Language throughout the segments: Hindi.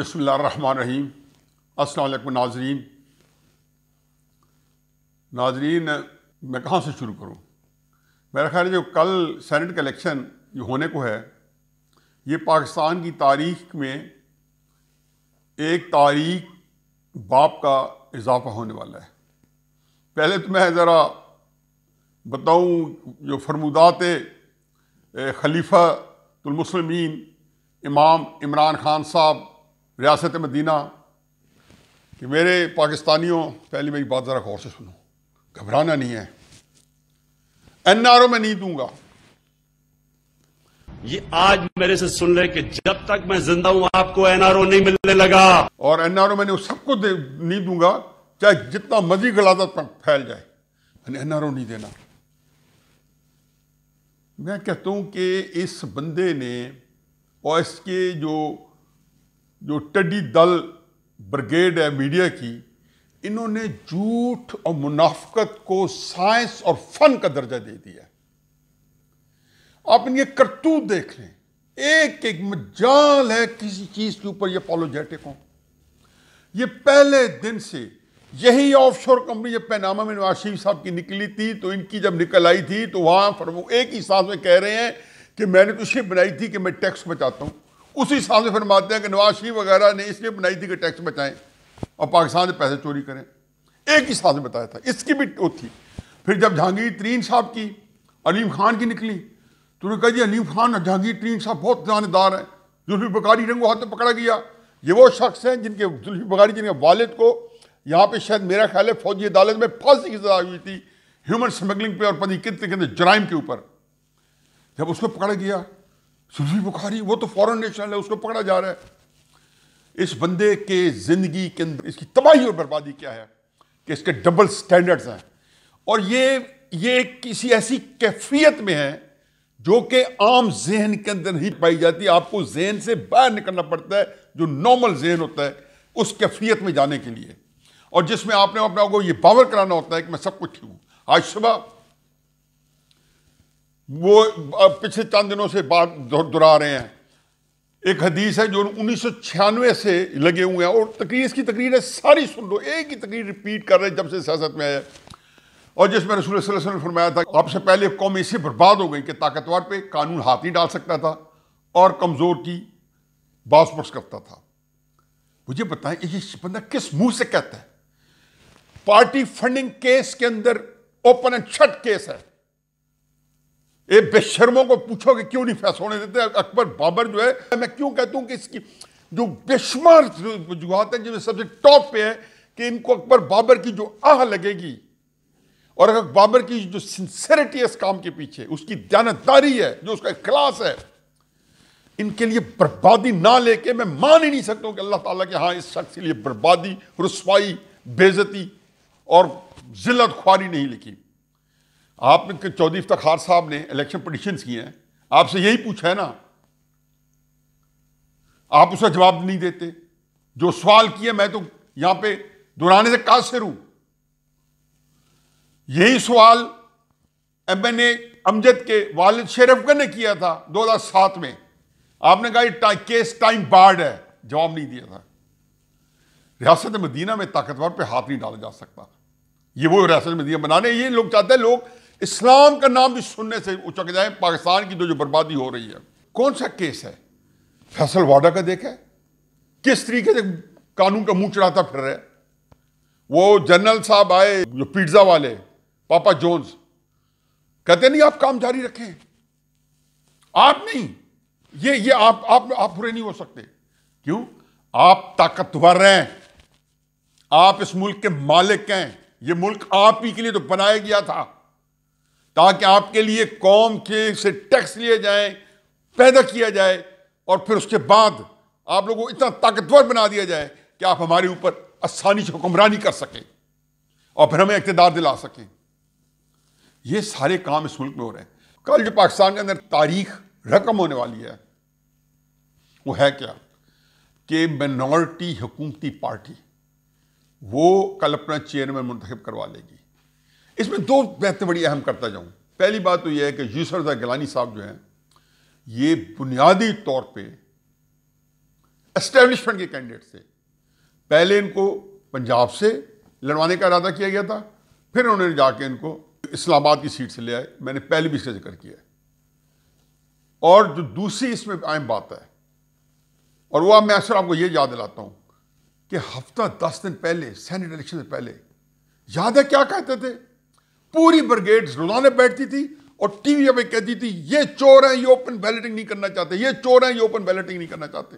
बसमीम अल्लाम नाजरीन नाजरीन मैं कहाँ से शुरू करूँ मेरा ख्याल जो कल सैनट का इलेक्शन जो होने को है ये पाकिस्तान की तारीख में एक तारीख बाप का इजाफा होने वाला है पहले तो मैं ज़रा बताऊँ जो फरमुदात खलीफा तुलमसलमिन इमाम इमरान खान साहब रियासत मदीना कि मेरे पाकिस्तानियों पहली मेरी बात ज़रा गौर से सुनो घबराना नहीं है एन आर ओ मैं नहीं दूंगा ये आज मेरे से सुन ले कि जब तक मैं जिंदा हूं आपको एनआरओ नहीं मिलने लगा और एनआरओ मैंने उस सबको नहीं दूंगा चाहे जितना मर्जी गलादत फैल जाए मैंने एनआरओ नहीं देना मैं कहता हूं कि इस बंदे ने और इसके जो जो टड्डी दल ब्रिगेड है मीडिया की इन्होंने झूठ और मुनाफ्त को साइंस और फन का दर्जा दे दिया आप इनके करतूत देख लें एक एक मजाल है किसी चीज के ऊपर ये पॉलोजेटिक हो ये पहले दिन से यही ऑफशोर कंपनी जब पैनामा में नवाज शरीफ साहब की निकली थी तो इनकी जब निकल आई थी तो वहां फरमो एक ही साथ में कह रहे हैं कि मैंने तो शिप बनाई थी कि मैं टैक्स बचाता हूं उसी हिसाब से फरमाते हैं कि नवाज शरीफ वगैरह ने इसलिए बनाई थी कि टैक्स बचाएं और पाकिस्तान से पैसे चोरी करें एक ही हिसाब से बताया था इसकी भी वो थी फिर जब जहांगीर तरीन साहब की अलीम खान की निकली तो उन्होंने कहा जी अलीम खान और जहांगीर तरीन साहब बहुत जानदार हैं जुल्फी बकारी रंगो हाथ में पकड़ा गया ये वो शख्स हैं जिनके जुल्फी बकारी जिनके वालद को यहाँ पर शायद मेरा ख्याल है फौजी अदालत में फांसी की सजा हुई थी ह्यूमन स्मगलिंग पे और पता कितने कितने जराइम के ऊपर जब उसको पकड़ा गया सुशील बुखारी वो तो फॉरेन नेशनल है उसको पकड़ा जा रहा है इस बंदे के जिंदगी के अंदर इसकी तबाही और बर्बादी क्या है कि इसके डबल स्टैंडर्ड्स हैं और ये ये किसी ऐसी कैफियत में है जो कि आम जहन के अंदर नहीं पाई जाती आपको जहन से बाहर निकलना पड़ता है जो नॉर्मल जहन होता है उस कैफियत में जाने के लिए और जिसमें आपने अपने आपको को ये पावर कराना होता है कि मैं सब कुछ ठीक हूँ आज सुबह वो पिछले चंद दिनों से बात दोहरा रहे हैं एक हदीस है जो उन्नीस से लगे हुए हैं और तकरीर इसकी तकरीर है सारी सुन लो एक ही तकरीर रिपीट कर रहे हैं जब से सियासत में आया और जिसमें रसूल ने फरमाया था आपसे पहले कौम इससे बर्बाद हो गई कि ताकतवर पर कानून हाथ नहीं डाल सकता था और कमज़ोर की बासपुरस करता था मुझे बताएं ये बंदा किस मुंह से कहता है पार्टी फंडिंग केस के अंदर ओपन एंड शट केस है ये बेशर्मों को पूछो कि क्यों नहीं फैसला होने देते अकबर बाबर जो है मैं क्यों कहता हूँ कि इसकी जो बेशुमार वजूहत है जिनमें सबसे टॉप पे है कि इनको अकबर बाबर की जो आह लगेगी और अगर बाबर की जो सिंसेरिटी है इस काम के पीछे उसकी दयानतदारी है जो उसका इखलास है इनके लिए बर्बादी ना लेके मैं मान ही नहीं सकता हूँ कि अल्लाह ताला के हाँ इस शख्स के लिए बर्बादी रसवाई बेजती और जिल्लत ख्वारी नहीं लिखी आपने चौधरी इफ्तार साहब ने इलेक्शन पटिशन किए हैं आपसे यही पूछा है ना आप उसका जवाब नहीं देते जो सवाल किए मैं तो यहां पे दोहराने से कासिर हूं यही सवाल एम एन ए अमजद के वालिद शेरफगन ने किया था 2007 में आपने कहा टा, केस टाइम बार्ड है जवाब नहीं दिया था रियासत मदीना में ताकतवर पे हाथ नहीं डाला जा सकता ये वो रियासत मदीना बनाने ये लोग चाहते हैं लोग इस्लाम का नाम भी सुनने से उचक जाए पाकिस्तान की जो जो बर्बादी हो रही है कौन सा केस है फैसल वाडा का देखा किस तरीके से कानून का मुंह चढ़ाता फिर रहे वो जनरल साहब आए जो पिज्ज़ा वाले पापा जोन्स कहते नहीं आप काम जारी रखें आप नहीं ये ये आप आप आप पूरे नहीं हो सकते क्यों आप ताकतवर हैं आप इस मुल्क के मालिक हैं ये मुल्क आप ही के लिए तो बनाया गया था ताकि कि आपके लिए कौम के से टैक्स लिए जाए पैदा किया जाए और फिर उसके बाद आप लोगों को इतना ताकतवर बना दिया जाए कि आप हमारे ऊपर आसानी से हुक्मरानी कर सकें और फिर हमें इकतदार दिला सकें ये सारे काम इस मुल्क में हो रहे हैं कल जो पाकिस्तान के अंदर तारीख रकम होने वाली है वो है क्या कि मिनोरिटी हुकूमती पार्टी वो कल अपना चेयरमैन मुंतखब करवा लेगी इसमें दो बहते बड़ी अहम करता जाऊँ पहली बात तो यह है कि यूसरजा गिलानी साहब जो हैं ये बुनियादी तौर पर एस्टेब्लिशमेंट के कैंडिडेट थे पहले इनको पंजाब से लड़वाने का इरादा किया गया था फिर उन्होंने जाके इनको इस्लामाबाद की सीट से ले आए मैंने पहले भी इसका जिक्र किया है और जो दूसरी इसमें अहम बात है और वह मैं अक्सर आपको यह याद दिलाता हूं कि हफ्ता दस दिन पहले सेनेट इलेक्शन से पहले याद है क्या कहते थे पूरी ब्रिगेड रुलाने बैठती थी और टीवी पे कहती थी ये चोर हैं ये ओपन बैलेटिंग नहीं करना चाहते ये चोर हैं ये ओपन बैलेटिंग नहीं करना चाहते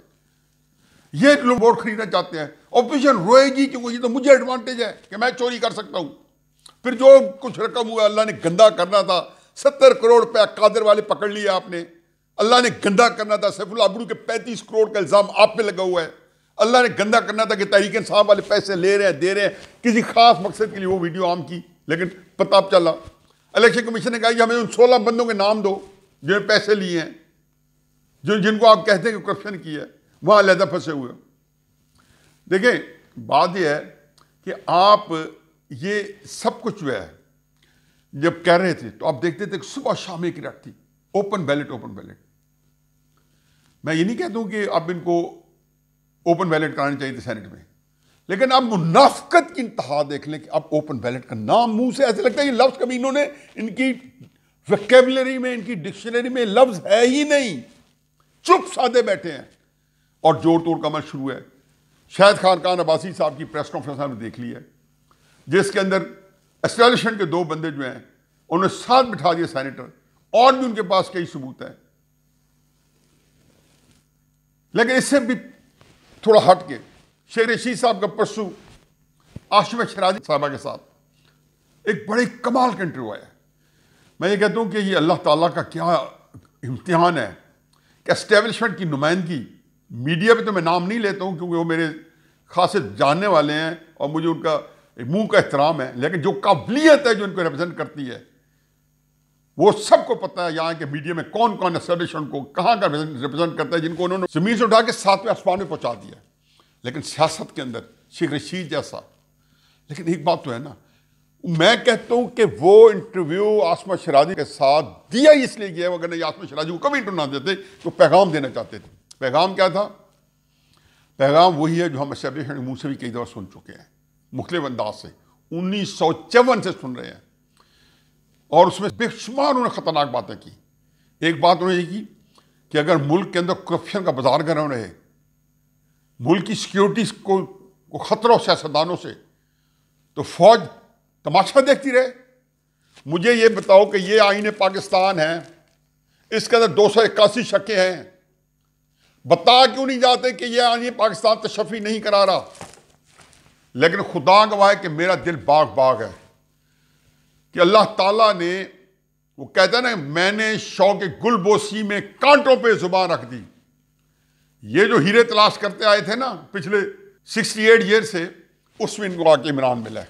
ये लोग वोट खरीदना चाहते हैं ऑपोजिशन रोएगी क्योंकि ये तो मुझे एडवांटेज है कि मैं चोरी कर सकता हूं फिर जो कुछ रकम हुआ अल्लाह ने गंदा करना था सत्तर करोड़ रुपया कादर वाले पकड़ लिए आपने अल्लाह ने गंदा करना था सैफुल्ला अबरू के पैंतीस करोड़ का इल्ज़ाम आप पे लगा हुआ है अल्लाह ने गंदा करना था कि तहरीक साहब वाले पैसे ले रहे हैं दे रहे हैं किसी खास मकसद के लिए वो वीडियो आम की लेकिन प्रताप चला इलेक्शन कमीशन ने कहा कि हमें उन सोलह बंदों के नाम दो जिन्हें पैसे लिए हैं जो जिनको आप कहते हैं कि करप्शन किया है वहाँ अलहदा फंसे हुए देखें बात यह है कि आप ये सब कुछ जो है जब कह रहे थे तो आप देखते थे सुबह शाम एक रात थी ओपन बैलेट ओपन बैलेट मैं ये नहीं कहता हूँ कि आप इनको ओपन बैलेट करानी चाहिए थी सेनेट में लेकिन अब मुनाफ्त की इंतहा देख लें कि अब ओपन बैलेट का नाम मुंह से ऐसे लगता है ये लफ्ज़ कभी इन्होंने इनकी वेकेबलरी में इनकी डिक्शनरी में लफ्ज़ है ही नहीं चुप साधे बैठे हैं और जोड़ तोड़ का अमल शुरू है शायद खान खान अब्बासी साहब की प्रेस कॉन्फ्रेंस हमने देख ली है जिसके अंदर एस्टेब्लिशमेंट के दो बंदे जो हैं उन्होंने साथ बिठा दिया सैनिटर और भी उनके पास कई सबूत हैं लेकिन इससे भी थोड़ा हट के शेख रशीद साहब का परसू आशम शराजी साहबा के साथ एक बड़े कमाल का इंटरव्यू आया मैं ये कहता हूँ कि ये अल्लाह ताला का क्या इम्तिहान है कि एस्टेब्लिशमेंट की नुमाइंदगी मीडिया पे तो मैं नाम नहीं लेता हूँ क्योंकि वो मेरे खास जानने वाले हैं और मुझे उनका मुंह का एहतराम है लेकिन जो काबिलियत है जो इनको रिप्रजेंट करती है वो सबको पता है यहाँ के मीडिया में कौन कौन एस्टेब्लिशमेंट को कहाँ का रिप्रेजेंट करता है जिनको उन्होंने जमीन से उठा के सातवें आसमान में पहुँचा दिया लेकिन सियासत के अंदर शेख रशीद जैसा लेकिन एक बात तो है ना मैं कहता हूं कि वो इंटरव्यू आसमा शराजी के साथ दिया ही इसलिए गया अगर नहीं आसमा शराजी को कभी इंटरव्यू ना देते तो पैगाम देना चाहते थे पैगाम क्या था पैगाम वही है जो हम एस्टेब्लिशमेंट मुंह से भी कई दफ़ा सुन चुके हैं मुख्तलिफ अंदाज से उन्नीस सौ चौवन से सुन रहे हैं और उसमें बेशुमार उन्होंने ख़तरनाक बातें की एक बात उन्होंने ये की कि अगर मुल्क के अंदर करप्शन का बाजार गर्म रहे मुल्क की सिक्योरिटी को, को ख़तरों सियासतदानों से तो फौज तमाशा देखती रहे मुझे ये बताओ कि ये आइन पाकिस्तान है इसके अंदर दो सौ इक्यासी शकें हैं बता क्यों नहीं जाते कि यह आइन पाकिस्तान तशफी नहीं करा रहा लेकिन खुदा गवाह कि मेरा दिल बाग बाग है कि अल्लाह ताला ने वो कहता है ना मैंने शौक गुलबोसी में कांटों पे जुबान रख दी ये जो हीरे तलाश करते आए थे ना पिछले 68 एट ईयर से उसमें इनको आके इमरान मिला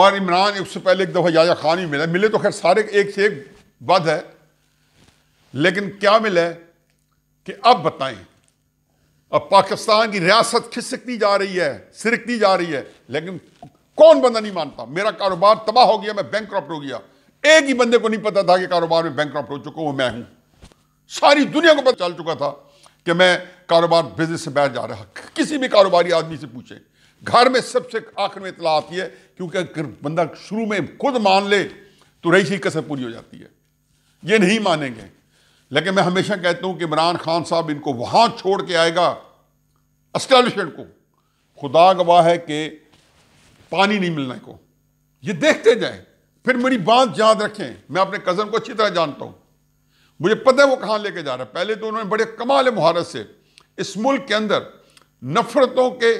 और इमरान उससे पहले एक दफ़ा याजा खान ही मिला मिले तो खैर सारे एक से एक बद है लेकिन क्या मिला कि अब बताएं अब पाकिस्तान की रियासत खिसकती जा रही है सिरकती जा रही है लेकिन कौन बंदा नहीं मानता मेरा कारोबार तबाह हो गया मैं बैंक हो गया एक ही बंदे को नहीं पता था कि कारोबार में बैंक हो चुका हूं मैं हूं सारी दुनिया को पता चल चुका था कि मैं कारोबार बिजनेस से बैठ जा रहा किसी भी कारोबारी आदमी से पूछें घर में सबसे आखिर में इतला आती है क्योंकि अगर बंदा शुरू में खुद मान ले तो रही सी कसर पूरी हो जाती है ये नहीं मानेंगे लेकिन मैं हमेशा कहता हूँ कि इमरान खान साहब इनको वहाँ छोड़ के आएगा अस्टैब्लिशमेंट को खुदा गवाह है कि पानी नहीं मिलने को ये देखते जाए फिर मेरी बात याद रखें मैं अपने कज़न को अच्छी तरह जानता हूँ मुझे पता है वो कहाँ लेके जा रहा है पहले तो उन्होंने बड़े कमाल महारत से इस मुल्क के अंदर नफरतों के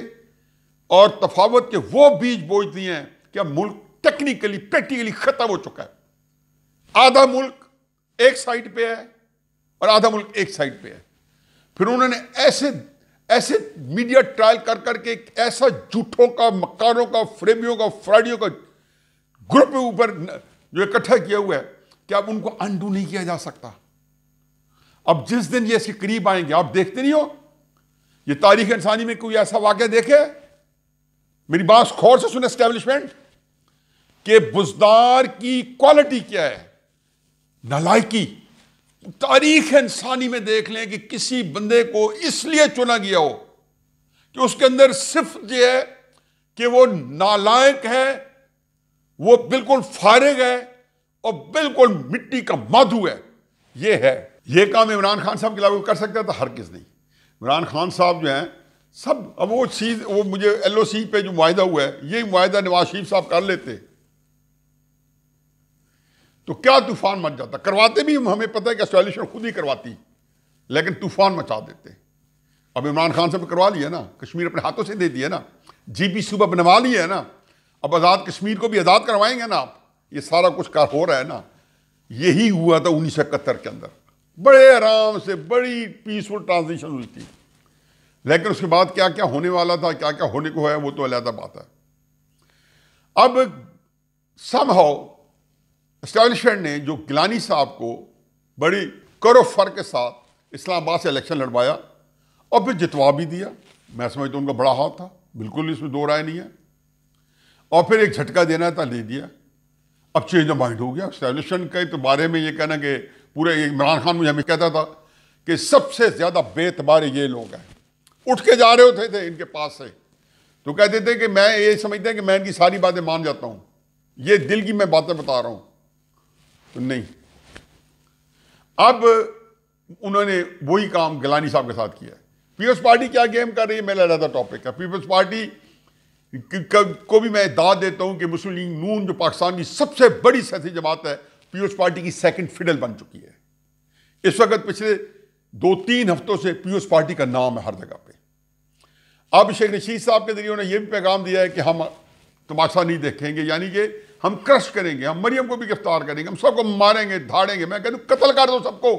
और तफावत के वो बीज बोझ दिए हैं कि अब मुल्क टेक्निकली प्रैक्टिकली खत्म हो चुका है आधा मुल्क एक साइड पे है और आधा मुल्क एक साइड पे है फिर उन्होंने ऐसे ऐसे मीडिया ट्रायल कर करके ऐसा झूठों का मकानों का फ्रेमियों का फ्राडियों का ग्रुप ऊपर जो इकट्ठा किया हुआ है कि अब उनको अंडू नहीं किया जा सकता अब जिस दिन ये इसके करीब आएंगे आप देखते नहीं हो ये तारीख इंसानी में कोई ऐसा वाक्य देखे मेरी बात खौर से सुने स्टैब्लिशमेंट के बुजदार की क्वालिटी क्या है नलायकी तारीख इंसानी में देख लें कि किसी बंदे को इसलिए चुना गया हो कि उसके अंदर सिर्फ यह है कि वो नालायक है वो बिल्कुल फारिग है और बिल्कुल मिट्टी का माधु है ये है ये काम इमरान खान साहब के अलावा कर सकता था तो हर किस नहीं इमरान खान साहब जो हैं सब अब वो चीज़ वो मुझे एल ओ सी पे जो माहा हुआ है ये माहा नवाज शरीफ साहब कर लेते तो क्या तूफान मच जाता करवाते भी हमें पता है कि एस्टैब्लिशमेंट खुद ही करवाती लेकिन तूफान मचा देते अब इमरान खान साहब ने करवा लिया ना कश्मीर अपने हाथों से दे दिया ना जीपी सुबह बनवा लिया है ना अब आज़ाद कश्मीर को भी आज़ाद करवाएंगे ना आप ये सारा कुछ कार हो रहा है ना यही हुआ था उन्नीस के अंदर बड़े आराम से बड़ी पीसफुल ट्रांजिशन हुई थी लेकिन उसके बाद क्या क्या होने वाला था क्या क्या होने को है वो तो अलहदा बात है अब सम हाउ इस्टेब्लिशमेंट ने जो गिलानी साहब को बड़ी करो फर के साथ इस्लामाबाद से इलेक्शन लड़वाया और फिर जितवा भी दिया मैं समझता तो उनका बड़ा हाथ था बिल्कुल इसमें दो राय नहीं है और फिर एक झटका देना था ले दिया अब चेंज ऑफ माइंड हो गया स्टैब्लिशमेंट के तो बारे में ये कहना कि पूरे इमरान खान मुझे हमें कहता था कि सबसे ज़्यादा बेतबार ये लोग हैं उठ के जा रहे होते थे इनके पास से तो कहते थे कि मैं ये समझते कि मैं इनकी सारी बातें मान जाता हूँ ये दिल की मैं बातें बता रहा हूँ तो नहीं अब उन्होंने वही काम गलानी साहब के साथ किया पीपल्स पार्टी क्या गेम कर रही है मेरा अलहदा टॉपिक है पीपल्स पार्टी को भी मैं दाद देता हूं कि मुस्लिम लीग नून जो पाकिस्तान की सबसे बड़ी सियासी जमात है पीपल्स पार्टी की सेकंड फिडल बन चुकी है इस वक्त पिछले दो तीन हफ्तों से पीपल्स पार्टी का नाम है हर जगह पे अब शेख रशीद साहब के जरिए उन्होंने यह भी पैगाम दिया है कि हम तमाशा नहीं देखेंगे यानी कि हम क्रश करेंगे हम मरियम को भी गिरफ्तार करेंगे हम सबको मारेंगे धाड़ेंगे मैं दू कतल कर दो सबको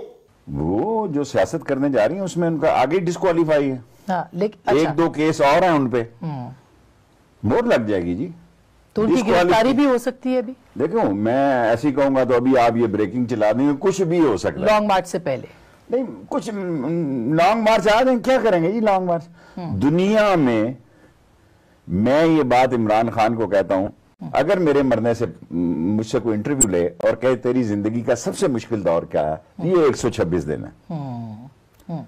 वो जो सियासत करने जा रही है उसमें उनका आगे डिस्कालीफाई है हाँ, लेकिन अच्छा। एक दो केस और हैं उनपे हम्म। मोर लग जाएगी जी तो उनकी गिरफ्तारी भी हो सकती है अभी देखो मैं ऐसी कहूंगा तो अभी आप ये ब्रेकिंग चला देंगे कुछ भी हो सकता है लॉन्ग मार्च से पहले नहीं कुछ लॉन्ग मार्च आ जाए क्या करेंगे जी लॉन्ग मार्च दुनिया में मैं ये बात इमरान खान को कहता हूं हम्म। अगर मेरे मरने से मुझसे कोई इंटरव्यू ले और कहे तेरी जिंदगी का सबसे मुश्किल दौर क्या है ये 126 हम्म। दिन है हम्म,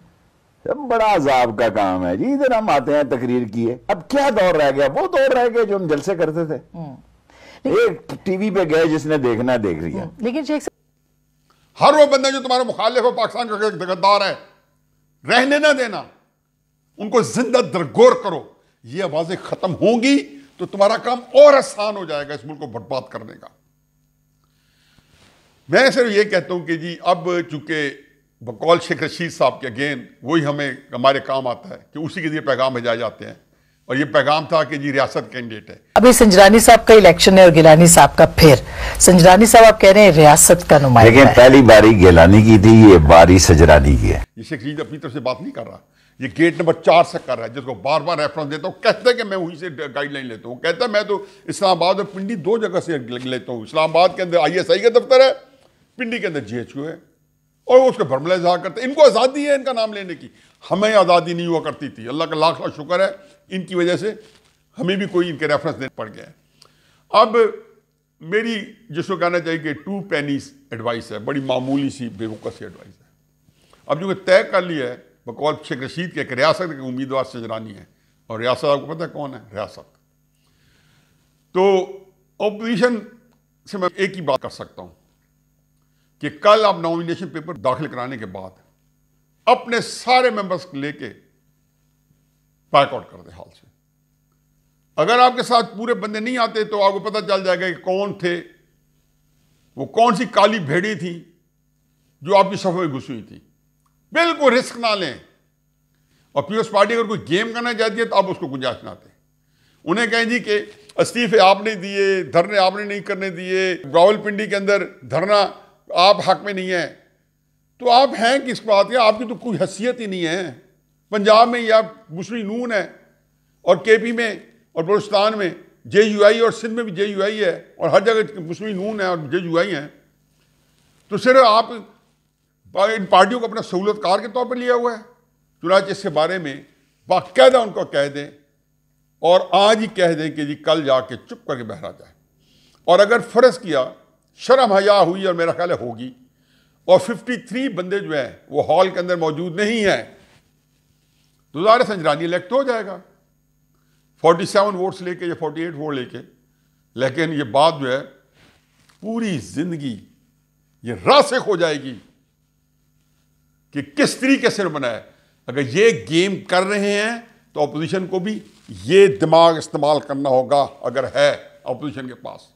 बड़ा अजाब का काम है जी इधर हम आते हैं तकरीर किए अब क्या दौर रह गया वो दौर रह गया जो हम जलसे करते थे हम्म। एक टीवी पे गए जिसने देखना देख हम्म। लिया लेकिन शेख हर वो बंदा जो तुम्हारा मुखालिफ हो पाकिस्तान का गद्दार है रहने ना देना उनको जिंदा दरगोर करो ये आवाजें खत्म होंगी तो तुम्हारा काम और आसान हो जाएगा इस मुल्क को बर्बाद करने का मैं सिर्फ ये कहता हूं कि जी अब चूंकि बकौल शेख रशीद साहब के अगेन वही हमें हमारे काम आता है कि उसी के लिए पैगाम भेजाए जाते हैं और ये पैगाम था कि जी रियासत कैंडिडेट है अभी संजरानी साहब का इलेक्शन है और गिलानी साहब का फिर संजरानी साहब आप कह रहे हैं रियासत का नुमाइंदा लेकिन पहली बारी गिलानी की थी ये बारी संजरानी की है ये शेख रशीद अपनी तरफ से बात नहीं कर रहा ये गेट नंबर चार से कर रहा है जिसको बार बार रेफरेंस देता हूँ कहते हैं कि मैं वहीं से गाइडलाइन लेता हूँ कहता है मैं तो इस्लामाबाद और पिंडी दो जगह से लेता हूँ इस्लामाबाद के अंदर आई के दफ्तर है पिंडी के अंदर जी है और उसके भ्रम इजहार करते इनको आज़ादी है इनका नाम लेने की हमें आज़ादी नहीं हुआ करती थी अल्लाह का लाख लाख शुक्र है इनकी वजह से हमें भी कोई इनके रेफरेंस देने पड़ गए अब मेरी जिसको कहना चाहिए कि टू पैनीस एडवाइस है बड़ी मामूली सी बेवकूफ़ सी एडवाइस है अब जो तय कर लिया है बकौल शेख रशीद के एक रियासत के उम्मीदवार से जरानी है और रियासत आपको पता है कौन है रियासत तो ओपोजिशन से मैं एक ही बात कर सकता हूँ कि कल आप नॉमिनेशन पेपर दाखिल कराने के बाद अपने सारे मेंबर्स लेके बैकआउट कर दे हाल से अगर आपके साथ पूरे बंदे नहीं आते तो आपको पता चल जाएगा कि कौन थे वो कौन सी काली भेड़ी थी जो आपकी सफर में घुसी हुई थी बिल्कुल रिस्क ना लें और पीपल्स पार्टी अगर कोई गेम करना चाहती है तो आप उसको गुंजाइश ना दें उन्हें कहें जी कि इस्तीफे आपने दिए धरने आपने नहीं करने दिए रावलपिंडी के अंदर धरना आप हक में नहीं हैं तो आप हैं किस बात के आपकी तो कोई हैसियत ही नहीं है पंजाब में या मुस्लिम नून है और के पी में और बलुस्तान में जे यू आई और सिंध में भी जे यू आई है और हर जगह मुस्लिम नून है और जे यू आई हैं तो सिर्फ आप इन पार्टियों को अपना सहूलतकार के तौर पर लिया हुआ है चुनाच इसके बारे में बाकायदा उनको कह दें और आज ही कह दें कि जी कल जाके चुप करके बहरा जाए और अगर फ़र्ज़ किया शर्म हया हुई और मेरा ख्याल होगी और 53 बंदे जो हैं वो हॉल के अंदर मौजूद नहीं हैं दोबारा संजरानी इलेक्ट हो जाएगा 47 वोट्स लेके या 48 वोट लेके लेकिन ये बात जो है पूरी जिंदगी ये रासिक हो जाएगी कि किस तरीके से बनाए अगर ये गेम कर रहे हैं तो अपोजिशन को भी ये दिमाग इस्तेमाल करना होगा अगर है अपोजिशन के पास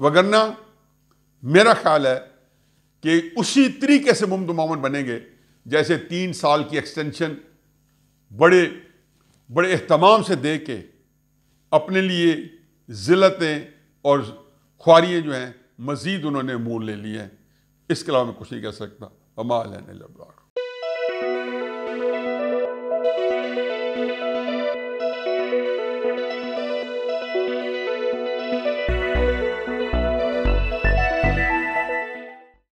वगरना मेरा ख्याल है कि उसी तरीके से मुमदमामन बनेंगे जैसे तीन साल की एक्सटेंशन बड़े बड़े अहतमाम से दे के अपने लिए ज़िलतें और ख्वारियाँ जो हैं मज़ीद उन्होंने मोल ले लिए हैं इसके अलावा मैं कुछ नहीं कह सकता अमाल है